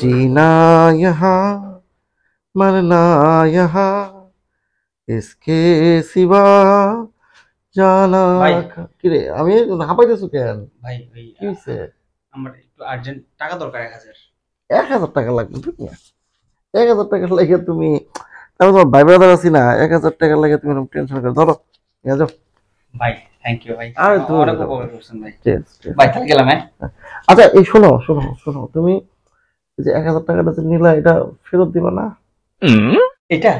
जीना यहाँ मरना यहाँ इसके सिवा জানা কিরে আমি হাঁপাইতেছো কেন ভাই ভাই কি হইছে আমার একটু আর্জেন্ট টাকা দরকার এক হাজার এক হাজার টাকা লাগবে তুমি এক হাজার টাকা লাগে তুমি আমি তোমার ভাই ব্রাদার আছি না এক হাজার টাকা লাগে তুমি টেনশন করে ধরো যাও ভাই থ্যাংক ইউ ভাই আরে তুমি ভাই ভাই তাহলে গেলাম হ্যাঁ আচ্ছা এই শোনো শোনো শোনো তুমি যে এক হাজার টাকাটা যে নিলা এটা ফেরত দিবা না এটা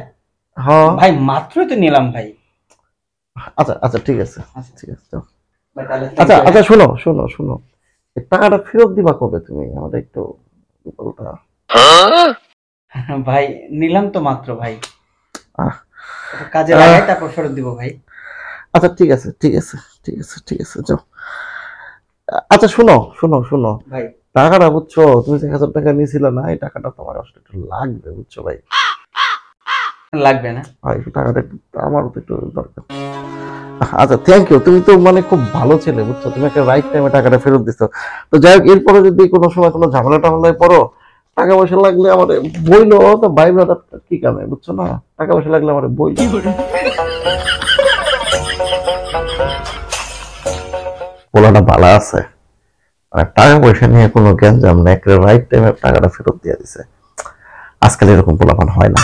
হ্যাঁ ভাই মাত্রই তো নিলাম ভাই আচ্ছা আচ্ছা ঠিক আছে আচ্ছা। ঠিক আছে আচ্ছা আচ্ছা শোনো শোনো শোনো টাকাটা ফেরত দিবা কবে তুমি আমাদের একটু বলতা ভাই নিলাম তো মাত্র ভাই কাজে লাগাই তারপর ফেরত দিব ভাই আচ্ছা ঠিক আছে ঠিক আছে ঠিক আছে ঠিক আছে যাও আচ্ছা শোনো শোনো শোনো ভাই টাকাটা বুঝছো তুমি যে হাজার টাকা নিয়েছিল না এই টাকাটা তোমার আসলে একটু লাগবে বুঝছো ভাই লাগবে না ভাই একটু টাকাটা একটু আমারও তো একটু দরকার আচ্ছা থ্যাংক ইউ তুমি তো মানে খুব ভালো ছেলে বুঝছো তুমি একটা রাইট টাইমে টাকাটা ফেরত দিছো তো যাই হোক এরপরে যদি কোনো সময় কোনো ঝামেলা টামেলায় পড়ো টাকা পয়সা লাগলে আমার বইলো তো ভাই ব্রাদার কি কামে বুঝছো না টাকা পয়সা লাগলে আমার বই পোলাটা ভালো আছে মানে টাকা পয়সা নিয়ে কোনো জ্ঞান জাম একটা রাইট টাইমে টাকাটা ফেরত দিয়ে দিছে আজকাল এরকম পোলাপান হয় না